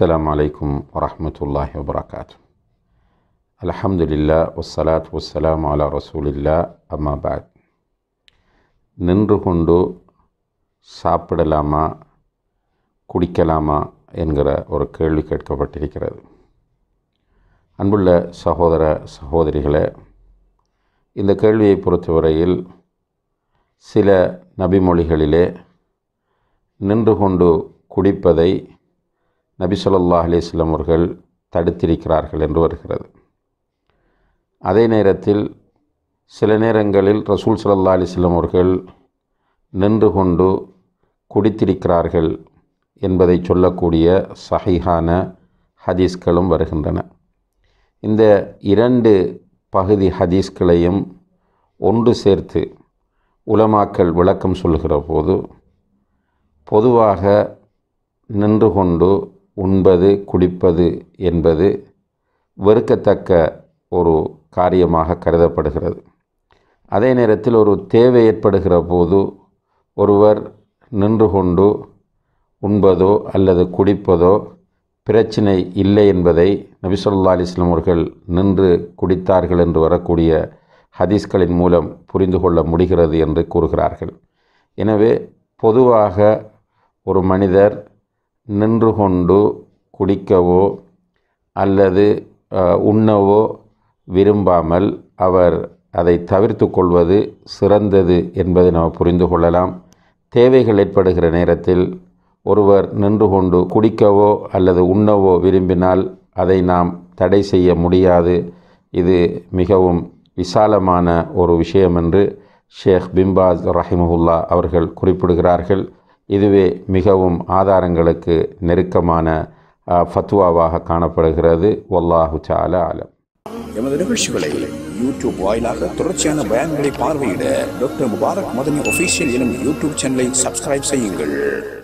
السلام عليكم ورحمة الله وبركاته الحمد لله والصلاة والسلام على رسول الله أما بعد நின்று கொண்டு சாப்பிடலாமா குடிக்கலாமா என்கிற ஒரு கேள்வி கேட்கப்பட்டிருக்கிறது அன்புள்ள சகோதர சகோதரிகளே இந்த கேள்வியை பொறுத்தவரையில் சில நபிமொழிகளிலே நின்று கொண்டு குடிப்பதை நபி சொல்லல்லா அவர்கள் தடுத்திருக்கிறார்கள் என்று வருகிறது அதே நேரத்தில் சில நேரங்களில் ரசூல் சல்லா அலிஸ்லாம் அவர்கள் நின்று கொண்டு குடித்திருக்கிறார்கள் என்பதை சொல்லக்கூடிய சஹிஹான ஹதீஸ்களும் வருகின்றன இந்த இரண்டு பகுதி ஹதீஸ்களையும் ஒன்று சேர்த்து உலமாக்கல் விளக்கம் சொல்கிற போது பொதுவாக நின்று கொண்டு உண்பது குடிப்பது என்பது வெறுக்கத்தக்க ஒரு காரியமாக கருதப்படுகிறது அதே நேரத்தில் ஒரு தேவை ஏற்படுகிற போது ஒருவர் நின்று கொண்டு உண்பதோ அல்லது குடிப்பதோ பிரச்சினை இல்லை என்பதை நபிசல்லா அலிஸ்லாம் அவர்கள் நின்று குடித்தார்கள் என்று வரக்கூடிய ஹதீஸ்களின் மூலம் புரிந்து கொள்ள முடிகிறது என்று கூறுகிறார்கள் எனவே பொதுவாக ஒரு மனிதர் நின்று கொண்டு குடிக்கவோ அல்லது உண்ணவோ விரும்பாமல் அவர் அதை தவிர்த்து கொள்வது சிறந்தது என்பதை நாம் புரிந்து கொள்ளலாம் தேவைகள் ஏற்படுகிற நேரத்தில் ஒருவர் நின்று கொண்டு குடிக்கவோ அல்லது உண்ணவோ விரும்பினால் அதை நாம் தடை செய்ய முடியாது இது மிகவும் விசாலமான ஒரு விஷயம் என்று ஷேக் பிம்பாஸ் ரஹிமஹுல்லா அவர்கள் குறிப்பிடுகிறார்கள் இதுவே மிகவும் ஆதாரங்களுக்கு நெருக்கமான ஃபத்வாவாக காணப்படுகிறது ஒல்லாஹு சால ஆலம் எமது நிகழ்ச்சிகளை யூடியூப் வாயிலாக தொடர்ச்சியான பயன்களை பார்வையிட டாக்டர் முபாரக் மதனி ஒஃபீஷியல் எனும் யூடியூப் சேனலை சப்ஸ்கிரைப் செய்யுங்கள்